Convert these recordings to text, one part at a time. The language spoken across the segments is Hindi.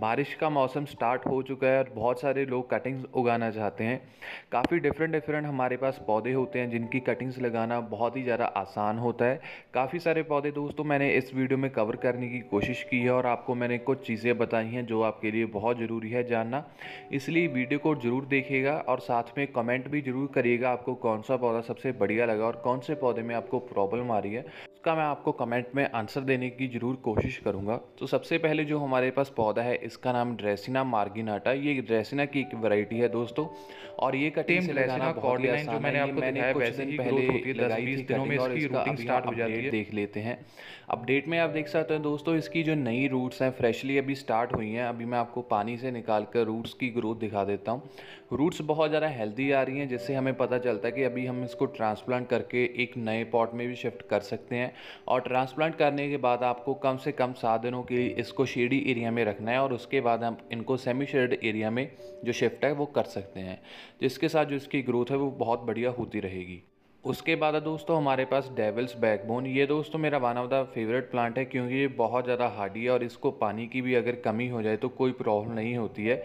बारिश का मौसम स्टार्ट हो चुका है और बहुत सारे लोग कटिंग्स उगाना चाहते हैं काफ़ी डिफरेंट डिफरेंट हमारे पास पौधे होते हैं जिनकी कटिंग्स लगाना बहुत ही ज़्यादा आसान होता है काफ़ी सारे पौधे दोस्तों मैंने इस वीडियो में कवर करने की कोशिश की है और आपको मैंने कुछ चीज़ें बताई हैं जो आपके लिए बहुत ज़रूरी है जानना इसलिए वीडियो को ज़रूर देखिएगा और साथ में कमेंट भी ज़रूर करिएगा आपको कौन सा पौधा सबसे बढ़िया लगा और कौन से पौधे में आपको प्रॉब्लम आ रही है उसका मैं आपको कमेंट में आंसर देने की ज़रूर कोशिश करूँगा तो सबसे पहले जो हमारे पास पौधा है इसका नाम ड्रेसिना मार्गिनाटा ये ड्रेसिना की एक वैरायटी है दोस्तों और ये कटिंग लगाना बहुत ही आसान जो मैंने आपको मैंने कुछ दिन पहले लगाई थी दिनों में इसकी रूटिंग स्टार्ट हो जाती है देख लेते हैं अपडेट में आप देख सकते हैं दोस्तों इसकी जो नई रूट्स हैं फ्रेशली अभी स्टार्ट हुई हैं अभी मैं आपको पानी से निकाल कर रूट्स की ग्रोथ दिखा देता हूँ रूट्स बहुत ज़्यादा हेल्दी आ रही हैं जिससे हमें पता चलता है कि अभी हम इसको ट्रांसप्लांट करके एक नए पॉट में भी शिफ्ट कर सकते हैं और ट्रांसप्लांट करने के बाद आपको कम से कम सात दिनों के लिए इसको शेडी एरिया में रखना है और उसके बाद हम इनको सेमी शेड एरिया में जो शिफ्ट है वो कर सकते हैं जिसके साथ जो इसकी ग्रोथ है वो बहुत बढ़िया होती रहेगी उसके बाद दोस्तों हमारे पास डेवल्स बैकबोन ये दोस्तों मेरा one of the favourite plant है क्योंकि ये बहुत ज़्यादा हार्डी है और इसको पानी की भी अगर कमी हो जाए तो कोई प्रॉब्लम नहीं होती है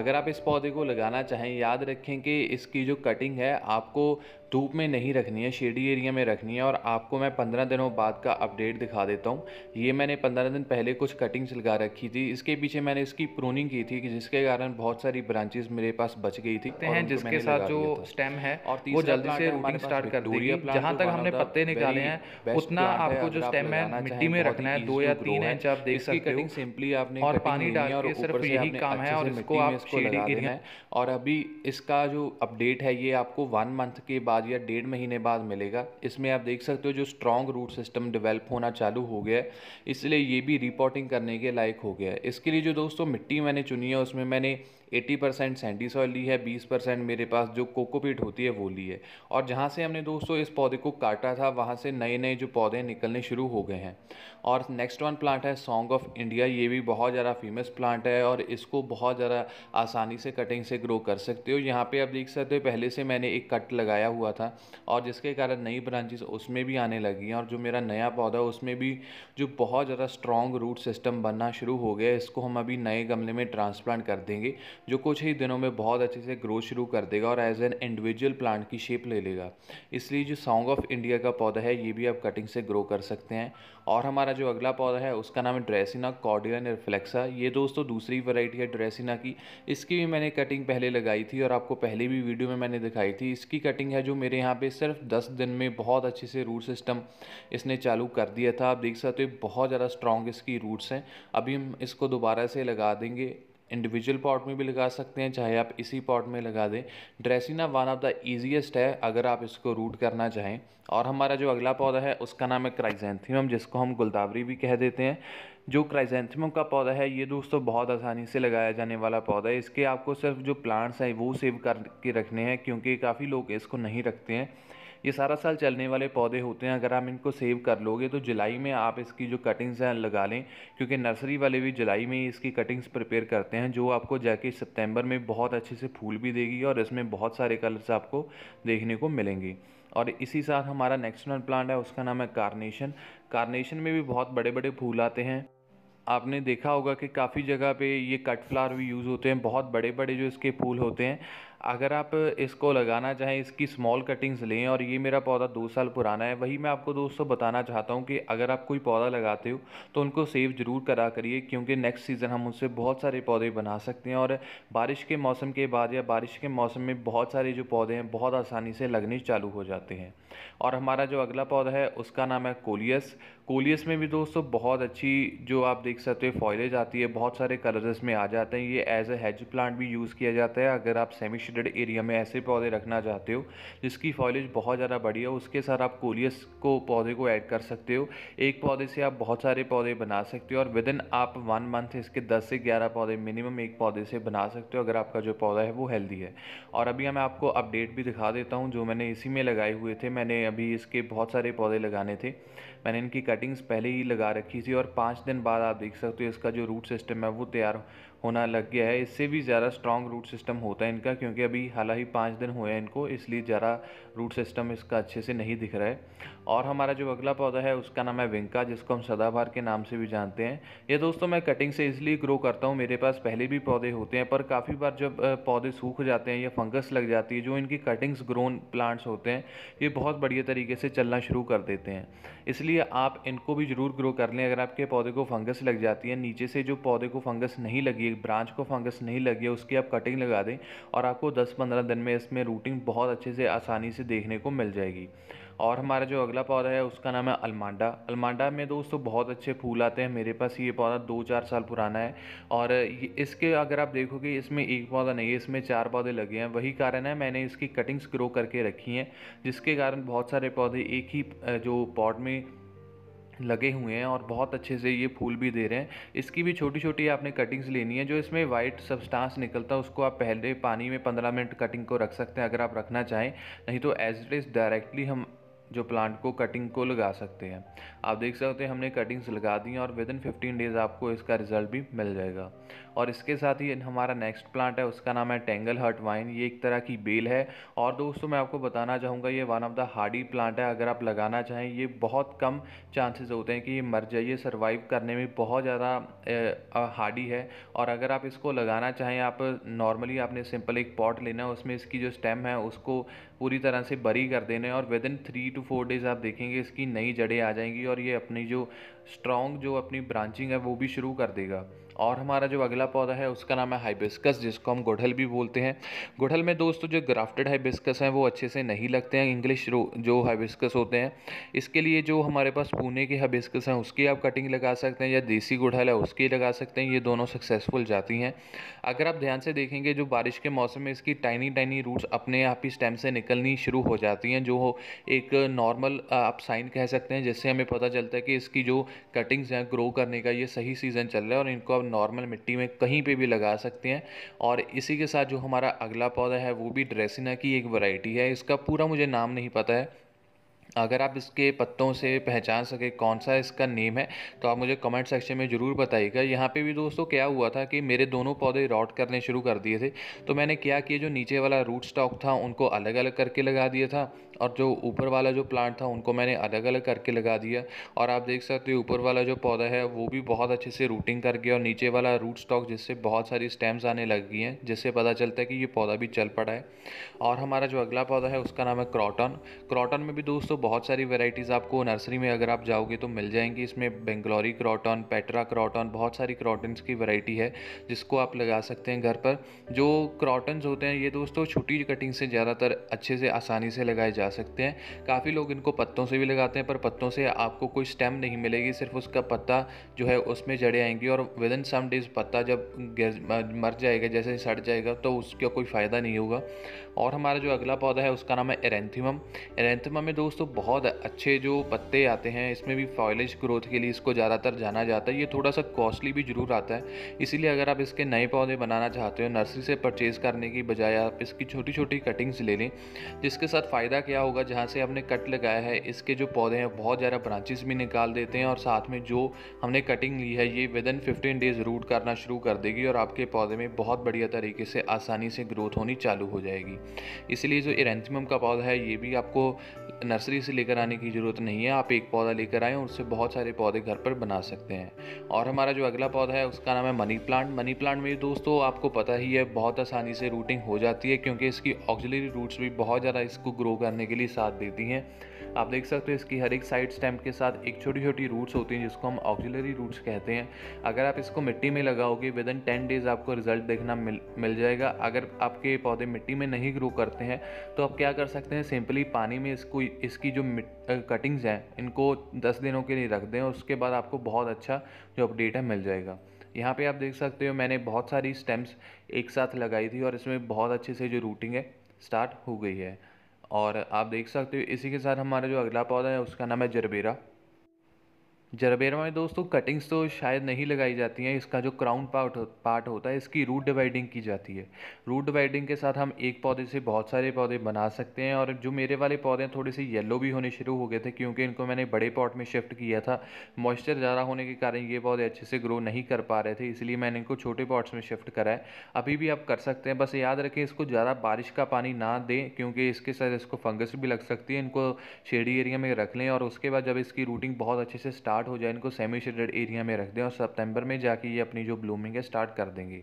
अगर आप इस पौधे को लगाना चाहें याद रखें कि इसकी जो कटिंग है आपको धूप में नहीं रखनी है शेडी एरिया में रखनी है और आपको मैं पंद्रह दिनों बाद का अपडेट दिखा देता हूँ ये मैंने पंद्रह दिन पहले कुछ कटिंग्स लगा रखी थी इसके पीछे मैंने इसकी प्रोनिंग की थी कि जिसके कारण बहुत सारी ब्रांचेस मेरे पास बच गई थी हैं जिसके साथ जो स्टेम है और वो जल्दी से रूटिंग स्टार्ट कर है जहाँ तक हमने पत्ते निकाले हैं उतना आपको जो स्टेम है मिट्टी में रखना है दो या तीन इंच आप देख सकते हो सिंपली आपने और पानी डाल के सिर्फ यही काम है और इसको आप और अभी इसका जो अपडेट है ये आपको वन मंथ के बाद बाद या डेढ़ महीने बाद मिलेगा इसमें आप देख सकते हो जो स्ट्रॉन्ग रूट सिस्टम डेवलप होना चालू हो गया है इसलिए ये भी रिपोर्टिंग करने के लायक हो गया है इसके लिए जो दोस्तों मिट्टी मैंने चुनी है उसमें मैंने 80 परसेंट सैंडी सॉइल ली है 20 परसेंट मेरे पास जो कोकोपीट होती है वो ली है और जहाँ से हमने दोस्तों इस पौधे को काटा था वहाँ से नए नए जो पौधे निकलने शुरू हो गए हैं और नेक्स्ट वन प्लांट है सॉन्ग ऑफ इंडिया ये भी बहुत ज़्यादा फेमस प्लांट है और इसको बहुत ज़्यादा आसानी से कटिंग से ग्रो कर सकते हो यहाँ पर आप देख सकते हो पहले से मैंने एक कट लगाया हुआ था और जिसके कारण नई ब्रांचेस उसमें भी आने लगी हैं और जो मेरा नया पौधा है उसमें भी जो बहुत ज़्यादा स्ट्रॉन्ग रूट सिस्टम बनना शुरू हो गया है इसको हम अभी नए गमले में ट्रांसप्लांट कर देंगे जो कुछ ही दिनों में बहुत अच्छे से ग्रो शुरू कर देगा और एज एन इंडिविजुअल प्लांट की शेप ले लेगा इसलिए जो सॉन्ग ऑफ इंडिया का पौधा है ये भी आप कटिंग से ग्रो कर सकते हैं और हमारा जो अगला पौधा है उसका नाम है ड्रेसिना कॉर्डिया रिफ्लेक्सा ये दोस्तों दूसरी वैरायटी है ड्रेसिना की इसकी भी मैंने कटिंग पहले लगाई थी और आपको पहले भी वीडियो में मैंने दिखाई थी इसकी कटिंग है जो मेरे यहाँ पे सिर्फ दस दिन में बहुत अच्छे से रूट सिस्टम इसने चालू कर दिया था आप देख सकते हो बहुत ज़्यादा स्ट्रॉन्ग इसकी रूट्स हैं अभी हम इसको दोबारा से लगा देंगे इंडिविजुअल पॉट में भी लगा सकते हैं चाहे आप इसी पॉट में लगा दें dracaena one of the easiest है अगर आप इसको रूट करना चाहें और हमारा जो अगला पौधा है उसका नाम है क्राइजेंथीम जिसको हम गुलदावरी भी कह देते हैं जो क्राइजेंथीम का पौधा है ये दोस्तों बहुत आसानी से लगाया जाने वाला पौधा है इसके आपको सिर्फ जो प्लांट्स हैं वो सेव करके रखने हैं क्योंकि काफ़ी लोग इसको नहीं रखते हैं ये सारा साल चलने वाले पौधे होते हैं अगर हम इनको सेव कर लोगे तो जुलाई में आप इसकी जो कटिंग्स हैं लगा लें क्योंकि नर्सरी वाले भी जुलाई में इसकी कटिंग्स प्रिपेयर करते हैं जो आपको जाके सितंबर में बहुत अच्छे से फूल भी देगी और इसमें बहुत सारे कलर्स आपको देखने को मिलेंगे और इसी साथ हमारा नेक्स्ट प्लांट है उसका नाम है कार्नेशन कार्नेशन में भी बहुत बड़े बड़े फूल आते हैं आपने देखा होगा कि काफ़ी जगह पे ये कट फ्लावर भी यूज़ होते हैं बहुत बड़े बड़े जो इसके फूल होते हैं अगर आप इसको लगाना चाहें इसकी स्मॉल कटिंग्स लें और ये मेरा पौधा दो साल पुराना है वही मैं आपको दोस्तों बताना चाहता हूँ कि अगर आप कोई पौधा लगाते हो तो उनको सेव ज़रूर करा करिए क्योंकि नेक्स्ट सीज़न हम उससे बहुत सारे पौधे बना सकते हैं और बारिश के मौसम के बाद या बारिश के मौसम में बहुत सारे जो पौधे हैं बहुत आसानी से लगने चालू हो जाते हैं और हमारा जो अगला पौधा है उसका नाम है कोलियस कोलियस में भी दोस्तों बहुत अच्छी जो आप देख सकते हो फॉयलेज आती है बहुत सारे कलर्स में आ जाते हैं ये एज ए हैज प्लांट भी यूज़ किया जाता है अगर आप सेमी शेडेड एरिया में ऐसे पौधे रखना चाहते हो जिसकी फॉलेज बहुत ज़्यादा बढ़िया हो उसके साथ आप कोलियस को पौधे को ऐड कर सकते हो एक पौधे से आप बहुत सारे पौधे बना सकते हो और विद इन आप वन मंथ इसके दस से ग्यारह पौधे मिनिमम एक पौधे से बना सकते हो अगर आपका जो पौधा है वो हेल्दी है और अभी मैं आपको अपडेट भी दिखा देता हूँ जो मैंने इसी में लगाए हुए थे मैंने अभी इसके बहुत सारे पौधे लगाने थे मैंने इनकी कटिंग्स पहले ही लगा रखी थी और पाँच दिन बाद आप देख सकते हो इसका जो रूट सिस्टम है वो तैयार होना लग गया है इससे भी ज़्यादा स्ट्रॉन्ग रूट सिस्टम होता है इनका क्योंकि अभी हालांकि पाँच दिन हुए हैं इनको इसलिए ज़्यादा रूट सिस्टम इसका अच्छे से नहीं दिख रहा है और हमारा जो अगला पौधा है उसका नाम है विंका जिसको हम सदाबहार के नाम से भी जानते हैं ये दोस्तों मैं कटिंग से इसलिए ग्रो करता हूँ मेरे पास पहले भी पौधे होते हैं पर काफ़ी बार जब पौधे सूख जाते हैं या फंगस लग जाती है जो इनकी कटिंग्स ग्रोन प्लांट्स होते हैं ये बहुत बढ़िया तरीके से चलना शुरू कर देते हैं इसलिए इसलिए आप इनको भी ज़रूर ग्रो कर लें अगर आपके पौधे को फंगस लग जाती है नीचे से जो पौधे को फंगस नहीं लगी ब्रांच को फंगस नहीं लगी उसकी आप कटिंग लगा दें और आपको 10-15 दिन में इसमें रूटिंग बहुत अच्छे से आसानी से देखने को मिल जाएगी और हमारा जो अगला पौधा है उसका नाम है अलमांडा अलमांडा में दोस्तों बहुत अच्छे फूल आते हैं मेरे पास ये पौधा दो चार साल पुराना है और इसके अगर आप देखोगे इसमें एक पौधा नहीं है इसमें चार पौधे लगे हैं वही कारण है मैंने इसकी कटिंग्स ग्रो करके रखी हैं जिसके कारण बहुत सारे पौधे एक ही जो पॉट में लगे हुए हैं और बहुत अच्छे से ये फूल भी दे रहे हैं इसकी भी छोटी छोटी आपने कटिंग्स लेनी है जो इसमें वाइट सब्सटेंस निकलता है उसको आप पहले पानी में पंद्रह मिनट कटिंग को रख सकते हैं अगर आप रखना चाहें नहीं तो एज इट इज़ डायरेक्टली हम जो प्लांट को कटिंग को लगा सकते हैं आप देख सकते हैं हमने कटिंग्स लगा दी और विद इन फिफ्टीन डेज़ आपको इसका रिज़ल्ट भी मिल जाएगा और इसके साथ ही हमारा नेक्स्ट प्लांट है उसका नाम है टेंगल हर्ट वाइन ये एक तरह की बेल है और दोस्तों मैं आपको बताना चाहूँगा ये one of the hardy plant है अगर आप लगाना चाहें ये बहुत कम चांसेस होते हैं कि ये मर जाइए सर्वाइव करने में बहुत ज़्यादा हार्डी है और अगर आप इसको लगाना चाहें आप नॉर्मली आपने सिंपल एक पॉट लेना है उसमें इसकी जो स्टेम है उसको पूरी तरह से बरी कर देना है और within three two four days आप देखेंगे इसकी नई जड़ें आ जाएंगी और ये अपनी जो स्ट्रॉन्ग जो अपनी ब्रांचिंग है वो भी शुरू कर देगा और हमारा जो अगला पौधा है उसका नाम है हाइबिस्कस जिसको हम गुढ़ल भी बोलते हैं गुढ़ल में दोस्तों जो ग्राफ्टेड हाइबिस्कस हैं वो अच्छे से नहीं लगते हैं इंग्लिश जो हाइबिस्कस होते हैं इसके लिए जो हमारे पास पुणे के हाइबिस्कस हैं उसकी आप कटिंग लगा सकते हैं या देसी गुढ़ल है उसकी लगा सकते हैं ये दोनों सक्सेसफुल जाती हैं अगर आप ध्यान से देखेंगे जो बारिश के मौसम में इसकी टाइनी टाइनी रूट्स अपने आप ही स्टेम से निकलनी शुरू हो जाती हैं जो एक नॉर्मल आप साइन कह सकते हैं जिससे हमें पता चलता है कि इसकी जो कटिंग्स हैं ग्रो करने का ये सही सीज़न चल रहा है और इनको आप नॉर्मल मिट्टी में कहीं पे भी लगा सकते हैं और इसी के साथ जो हमारा अगला पौधा है वो भी ड्रेसिना की एक वैरायटी है इसका पूरा मुझे नाम नहीं पता है अगर आप इसके पत्तों से पहचान सके कौन सा इसका नेम है तो आप मुझे कमेंट सेक्शन में ज़रूर बताइएगा यहाँ पे भी दोस्तों क्या हुआ था कि मेरे दोनों पौधे रॉट करने शुरू कर दिए थे तो मैंने क्या किया जो नीचे वाला रूट स्टॉक था उनको अलग अलग करके लगा दिया था और जो ऊपर वाला जो प्लांट था उनको मैंने अलग अलग करके लगा दिया और आप देख सकते हो ऊपर वाला जो पौधा है वो भी बहुत अच्छे से रूटिंग कर गया और नीचे वाला रूट स्टॉक जिससे बहुत सारी स्टेम्स आने लग गई हैं जिससे पता चलता है कि ये पौधा भी चल पड़ा है और हमारा जो अगला पौधा है उसका नाम है क्रॉटन क्रॉटन में भी दोस्तों बहुत सारी वेराइटीज़ आपको नर्सरी में अगर आप जाओगे तो मिल जाएंगी इसमें बेंगलोरी क्रॉटन पेट्रा क्रॉटन बहुत सारी क्रॉटन्स की वेराइटी है जिसको आप लगा सकते हैं घर पर जो क्रॉटन्स होते हैं ये दोस्तों छोटी कटिंग से ज़्यादातर अच्छे से आसानी से लगाए जा सकते हैं काफ़ी लोग इनको पत्तों से भी लगाते हैं पर पत्तों से आपको कोई स्टेम नहीं मिलेगी सिर्फ उसका पत्ता जो है उसमें जड़े आएंगी और विद इन सम डेज पत्ता जब मर जाएगा जैसे सड़ जाएगा तो उसका कोई फ़ायदा नहीं होगा और हमारा जो अगला पौधा है उसका नाम है एरेंथिमम एरेंथीमम में दोस्तों बहुत अच्छे जो पत्ते आते हैं इसमें भी फॉयलेज ग्रोथ के लिए इसको ज़्यादातर जाना जाता है ये थोड़ा सा कॉस्टली भी ज़रूर आता है इसीलिए अगर आप इसके नए पौधे बनाना चाहते हो नर्सरी से परचेज़ करने की बजाय आप इसकी छोटी छोटी कटिंग्स ले लें जिसके साथ फ़ायदा क्या होगा जहाँ से हमने कट लगाया है इसके जो पौधे हैं बहुत ज़्यादा ब्रांचेस भी निकाल देते हैं और साथ में जो हमने कटिंग ली है ये within fifteen days root करना शुरू कर देगी और आपके पौधे में बहुत बढ़िया तरीके से आसानी से ग्रोथ होनी चालू हो जाएगी इसलिए जो इरेंथम का पौधा है ये भी आपको नर्सरी नर्सरी से लेकर आने की ज़रूरत नहीं है आप एक पौधा लेकर आएँ उससे बहुत सारे पौधे घर पर बना सकते हैं और हमारा जो अगला पौधा है उसका नाम है मनी प्लांट मनी प्लांट में दोस्तों आपको पता ही है बहुत आसानी से रूटिंग हो जाती है क्योंकि इसकी ऑक्जिलरी रूट्स भी बहुत ज़्यादा इसको ग्रो करने के लिए साथ देती हैं आप देख सकते हो इसकी हर एक साइड स्टैम्प के साथ एक छोटी छोटी रूट्स होती हैं जिसको हम ऑक्जिलरी रूट्स कहते हैं अगर आप इसको मिट्टी में लगाओगे विद इन टेन डेज़ आपको रिजल्ट देखना मिल मिल जाएगा अगर आपके पौधे मिट्टी में नहीं ग्रो करते हैं तो आप क्या कर सकते हैं सिंपली पानी में इसको इसकी इसकी जो कटिंग्स हैं इनको दस दिनों के लिए रख दें उसके बाद आपको बहुत अच्छा जो अपडेट है मिल जाएगा यहाँ पे आप देख सकते हो मैंने बहुत सारी स्टेम्स एक साथ लगाई थी और इसमें बहुत अच्छे से जो रूटिंग है स्टार्ट हो गई है और आप देख सकते हो इसी के साथ हमारा जो अगला पौधा है उसका नाम है जरबेरा जरबेरा में दोस्तों कटिंग्स तो शायद नहीं लगाई जाती हैं इसका जो क्राउन पार्ट पार्ट होता है इसकी रूट डिवाइडिंग की जाती है रूट डिवाइडिंग के साथ हम एक पौधे से बहुत सारे पौधे बना सकते हैं और जो मेरे वाले पौधे हैं थोड़े से येलो भी होने शुरू हो गए थे क्योंकि इनको मैंने बड़े पॉट में शिफ्ट किया था मॉइस्चर ज़्यादा होने के कारण ये पौधे अच्छे से ग्रो नहीं कर पा रहे थे इसलिए मैंने इनको छोटे पॉट्स में शिफ्ट कराया अभी भी आप कर सकते हैं बस याद रखें इसको ज़्यादा बारिश का पानी ना दें क्योंकि इसके साथ इसको फंगस भी लग सकती है इनको शेडी एरिया में रख लें और उसके बाद जब इसकी रूटिंग बहुत अच्छे से स्टार्ट स्टार्ट हो जाए इनको सेमी शेडेड एरिया में रख दें और सितंबर में जाके ये अपनी जो ब्लूमिंग है स्टार्ट कर देंगे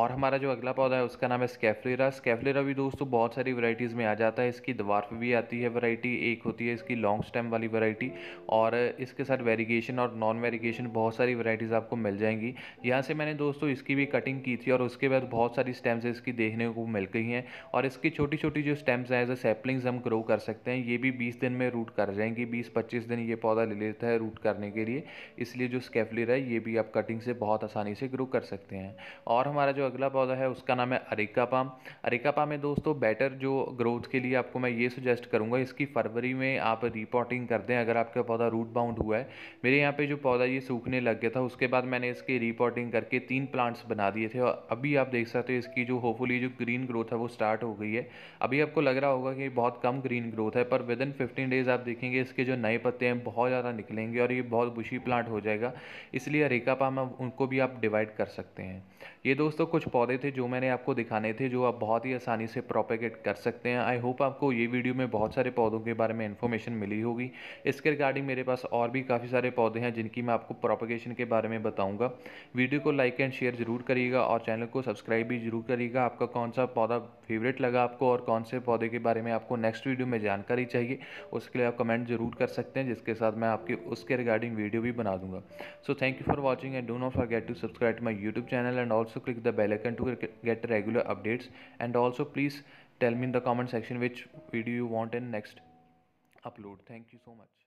और हमारा जो अगला पौधा है उसका नाम है स्केफलेरा स्केफलेरा भी दोस्तों बहुत सारी वैरायटीज़ में आ जाता है इसकी दवार्फ भी आती है वैरायटी एक होती है इसकी लॉन्ग स्टेम वाली वरायटी और इसके साथ वेरीगेशन और नॉन वेरीगेशन बहुत सारी वैरायटीज़ आपको मिल जाएंगी यहाँ से मैंने दोस्तों इसकी भी कटिंग की थी और उसके बाद बहुत सारी स्टेम्स इसकी देखने को मिल गई हैं और इसकी छोटी छोटी जो स्टेम्स हैं एज ए सेपलिंग्स हम ग्रो कर सकते हैं ये भी बीस दिन में रूट कर जाएंगी बीस पच्चीस दिन ये पौधा ले लेता है रूट करने के के लिए इसलिए जो स्केफलिर है ये भी आप कटिंग से बहुत आसानी से ग्रो कर सकते हैं और हमारा जो अगला पौधा है उसका नाम है अरेका पाम अरेका पाम है दोस्तों बेटर जो ग्रोथ के लिए आपको मैं ये सजेस्ट करूँगा इसकी फरवरी में आप रिपोर्टिंग कर दें अगर आपका पौधा रूट बाउंड हुआ है मेरे यहाँ पर जो पौधा ये सूखने लग गया था उसके बाद मैंने इसकी रिपोर्टिंग करके तीन प्लांट्स बना दिए थे और अभी आप देख सकते हो इसकी जो होपफुली जो ग्रीन ग्रोथ है वो स्टार्ट हो गई है अभी आपको लग रहा होगा कि बहुत कम ग्रीन ग्रोथ है पर विद इन फिफ्टीन डेज आप देखेंगे इसके जो नए पत्ते हैं बहुत ज़्यादा निकलेंगे और ये बहुत बहुत बुशी प्लांट हो जाएगा इसलिए पामा उनको भी आप डिवाइड कर सकते हैं ये दोस्तों कुछ पौधे थे जो मैंने आपको दिखाने थे जो आप बहुत ही आसानी से प्रोपेगेट कर सकते हैं आई होप आपको ये वीडियो में बहुत सारे पौधों के बारे में इन्फॉर्मेशन मिली होगी इसके रिगार्डिंग मेरे पास और भी काफ़ी सारे पौधे हैं जिनकी मैं आपको प्रोपेगेशन के बारे में बताऊँगा वीडियो को लाइक एंड शेयर ज़रूर करिएगा और चैनल को सब्सक्राइब भी ज़रूर करिएगा आपका कौन सा पौधा फेवरेट लगा आपको और कौन से पौधे के बारे में आपको नेक्स्ट वीडियो में जानकारी चाहिए उसके लिए आप कमेंट ज़रूर कर सकते हैं जिसके साथ मैं आपकी उसके रिगार्डिंग एक्सप्लेन वीडियो भी बना दूंगा so thank you for watching and do not forget to subscribe to my YouTube channel and also click the bell icon to get regular updates and also please tell me in the comment section which video you want in next upload thank you so much